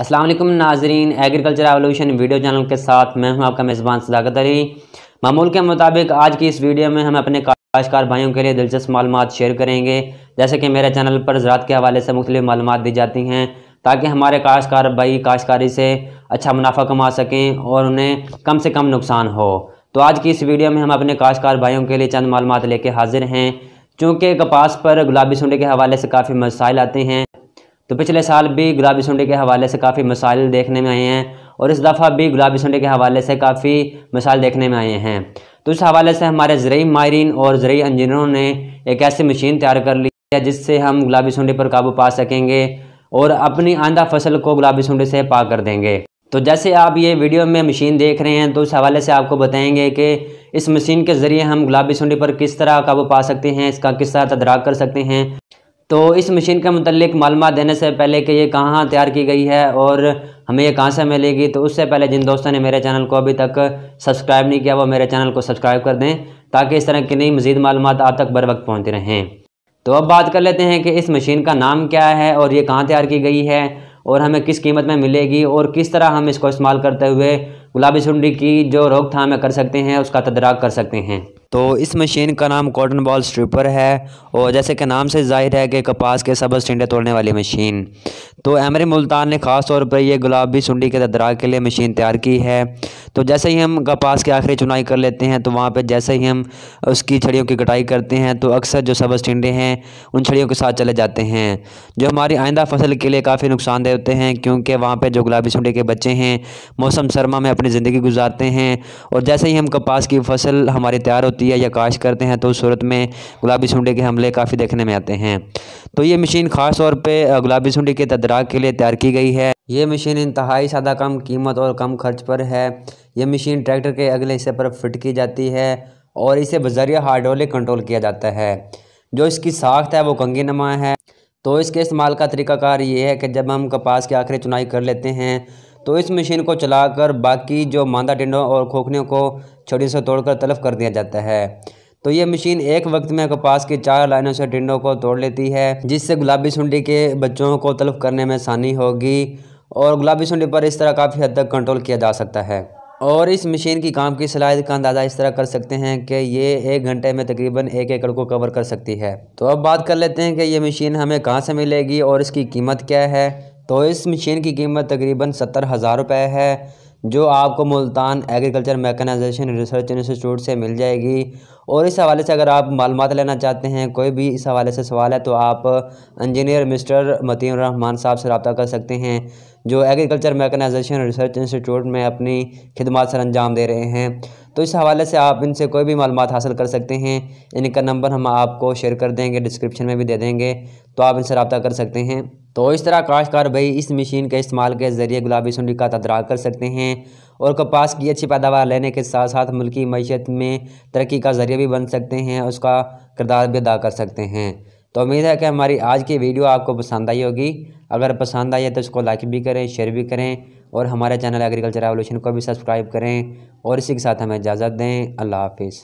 असलम नाजरीन agriculture evolution video channel के साथ मैं हूं आपका मेज़बान सदाकत अली मामूल के मुताबिक आज की इस वीडियो में हम अपने काश्तकार भाइयों के लिए दिलचस्प मालूम शेयर करेंगे जैसे कि मेरे चैनल पर ज़रात के हवाले से मुख्तलिफ मालूम दी जाती हैं ताकि हमारे काश्तकार भाई काश्तकारी से अच्छा मुनाफा कमा सकें और उन्हें कम से कम नुकसान हो तो आज की इस वीडियो में हम अपने काश्तकार भाइयों के लिए चंद मालूम लेके हाजिर हैं चूँकि कपास पर गुलाबी सुंडे के हवाले से काफ़ी मसाइल आते हैं तो पिछले साल भी गुलाबी सुंडी के हवाले से काफ़ी मसाइल देखने में आए हैं और इस दफ़ा भी गुलाबी सुंडी के हवाले से काफ़ी मसाइल देखने में आए हैं तो इस हवाले से हमारे ज़रूरी माहरीन और ज़रूरी इंजीनियरों ने एक ऐसी मशीन तैयार कर ली है जिससे हम गुलाबी सुंडी पर काबू पा सकेंगे और अपनी आंधा फसल को गुलाबी सुंडी से पा कर देंगे तो जैसे आप ये वीडियो में मशीन देख रहे हैं तो इस हवाले से आपको बताएंगे कि इस मशीन के ज़रिए हम गुलाबी सुंडी पर किस तरह काबू पा सकते हैं इसका किस तरह तदराक कर सकते हैं तो इस मशीन के मतलब मालूम देने से पहले कि ये कहाँ तैयार की गई है और हमें ये कहाँ से मिलेगी तो उससे पहले जिन दोस्तों ने मेरे चैनल को अभी तक सब्सक्राइब नहीं किया वो मेरे चैनल को सब्सक्राइब कर दें ताकि इस तरह की नई मज़ीद मालूम आप तक बर वक्त पहुँचती रहें तो अब बात कर लेते हैं कि इस मशीन का नाम क्या है और ये कहाँ तैयार की गई है और हमें किस कीमत में मिलेगी और किस तरह हम इसको इस्तेमाल करते हुए गुलाबी सुंडी की जो रोकथाम कर सकते हैं उसका तदराक कर सकते हैं तो इस मशीन का नाम कॉटन बॉल स्ट्रिपर है और जैसे कि नाम से जाहिर है कि कपास के सबस टिंडे तोड़ने वाली मशीन तो एमर मुल्तान ने ख़ास तौर पर यह गुलाबी सुंडी के ददरा के लिए मशीन तैयार की है तो जैसे ही हम कपास की आखिरी चुनाई कर लेते हैं तो वहाँ पर जैसे ही हम उसकी छड़ियों की कटाई करते हैं तो अक्सर जो सबस टिंडे हैं उन छड़ियों के साथ चले जाते हैं जो हमारी आइंदा फसल के लिए काफ़ी नुकसानदेह होते हैं क्योंकि वहाँ पर जो गुलाबी सुंडी के बच्चे हैं मौसम सरमा में अपनी ज़िंदगी गुजारते हैं और जैसे ही हम कपास की फसल हमारी तैयार होती होती है या काश करते हैं तो उस सूरत में गुलाबी सुंडी के हमले काफ़ी देखने में आते हैं तो ये मशीन ख़ास तौर पर गुलाबी सुंडी के तदराक के लिए तैयार की गई है ये मशीन इंतहाई सादा कम कीमत और कम खर्च पर है यह मशीन ट्रैक्टर के अगले हिस्से पर फिट की जाती है और इसे बजरिया हाइड्रोलिक कंट्रोल किया जाता है जो इसकी साख्त है वो कंगी नमा है तो इसके इस्तेमाल का तरीकाकार ये है कि जब हम कपास की आखिरी चुनाई कर लेते हैं तो इस मशीन को चलाकर बाकी जो मादा टिंडों और खोखने को छड़ी से तोड़कर तलफ कर दिया जाता है तो ये मशीन एक वक्त में कपास की चार लाइनों से टिंडों को तोड़ लेती है जिससे गुलाबी सुंडी के बच्चों को तलफ करने में आसानी होगी और गुलाबी सुंडी पर इस तरह काफ़ी हद तक कंट्रोल किया जा सकता है और इस मशीन की काम की सलाहियत का अंदाज़ा इस तरह कर सकते हैं कि ये एक घंटे में तकरीबन एक एकड़ को कवर कर सकती है तो अब बात कर लेते हैं कि ये मशीन हमें कहाँ से मिलेगी और इसकी कीमत क्या है तो इस मशीन की कीमत तकरीबन सत्तर हज़ार रुपये है जो आपको Multan agriculture mechanization research institute से मिल जाएगी और इस हवाले से अगर आप मालूम लेना चाहते हैं कोई भी इस हवाले से सवाल है तो आप इंजीनियर मिस्टर मतीम रहमान साहब से रबता कर सकते हैं जो एग्रीकल्चर मैकेनाइजेशन रिसर्च इंस्टीट्यूट में अपनी खिदमत सर अंजाम दे रहे हैं तो इस हवाले से आप इनसे कोई भी मालूम हासिल कर सकते हैं इनका नंबर हम आपको शेयर कर देंगे डिस्क्रिप्शन में भी दे देंगे तो आप इनसे रबता कर सकते हैं तो इस तरह काश्तकार भाई इस मशीन के इस्तेमाल के ज़रिए गुलाबी सुंडी का तदरा कर सकते हैं और कपास की अच्छी पैदावार लेने के साथ साथ मुल्की मीशत में तरक्की का ज़रिया भी बन सकते हैं उसका किरदार भी अदा कर सकते हैं तो उम्मीद है कि हमारी आज की वीडियो आपको पसंद आई होगी अगर पसंद आई है तो इसको लाइक भी करें शेयर भी करें और हमारे चैनल एग्रीकल्चर एवोल्यूशन को भी सब्सक्राइब करें और इसी के साथ हमें इजाज़त दें अल्लाह हाफिज़